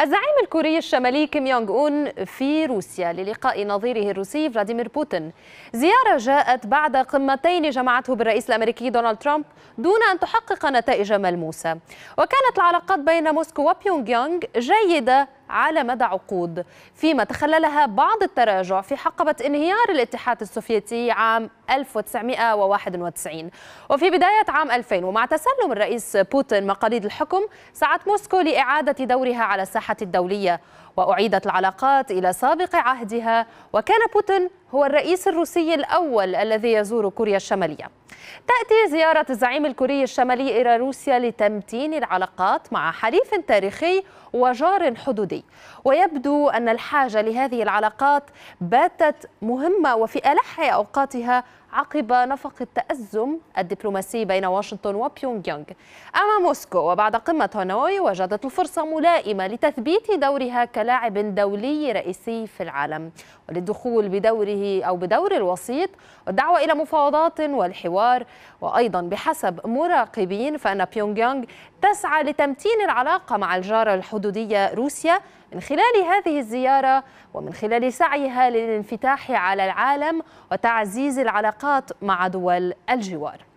الزعيم الكوري الشمالي كيم يونغ اون في روسيا للقاء نظيره الروسي فلاديمير بوتين زيارة جاءت بعد قمتين جمعته بالرئيس الأمريكي دونالد ترامب دون أن تحقق نتائج ملموسة وكانت العلاقات بين موسكو وبيونغ يونغ جيدة على مدى عقود فيما تخللها بعض التراجع في حقبة انهيار الاتحاد السوفيتي عام 1991 وفي بداية عام 2000 ومع تسلم الرئيس بوتين مقاليد الحكم سعت موسكو لإعادة دورها على الساحة الدولية وأعيدت العلاقات إلى سابق عهدها وكان بوتين هو الرئيس الروسي الأول الذي يزور كوريا الشمالية تأتي زيارة الزعيم الكوري الشمالي إلى روسيا لتمتين العلاقات مع حليف تاريخي وجار حدودي ويبدو أن الحاجة لهذه العلاقات باتت مهمة وفي ألح أوقاتها عقب نفق التأزم الدبلوماسي بين واشنطن وبيونغ يونغ أما موسكو وبعد قمة هانوي وجدت الفرصة ملائمة لتثبيت دورها كلاعب دولي رئيسي في العالم وللدخول بدوره أو بدور الوسيط والدعوة إلى مفاوضات والحوار وأيضا بحسب مراقبين فإن بيونغ يانغ تسعى لتمتين العلاقة مع الجارة الحدودية روسيا من خلال هذه الزيارة ومن خلال سعيها للانفتاح على العالم وتعزيز العلاقات مع دول الجوار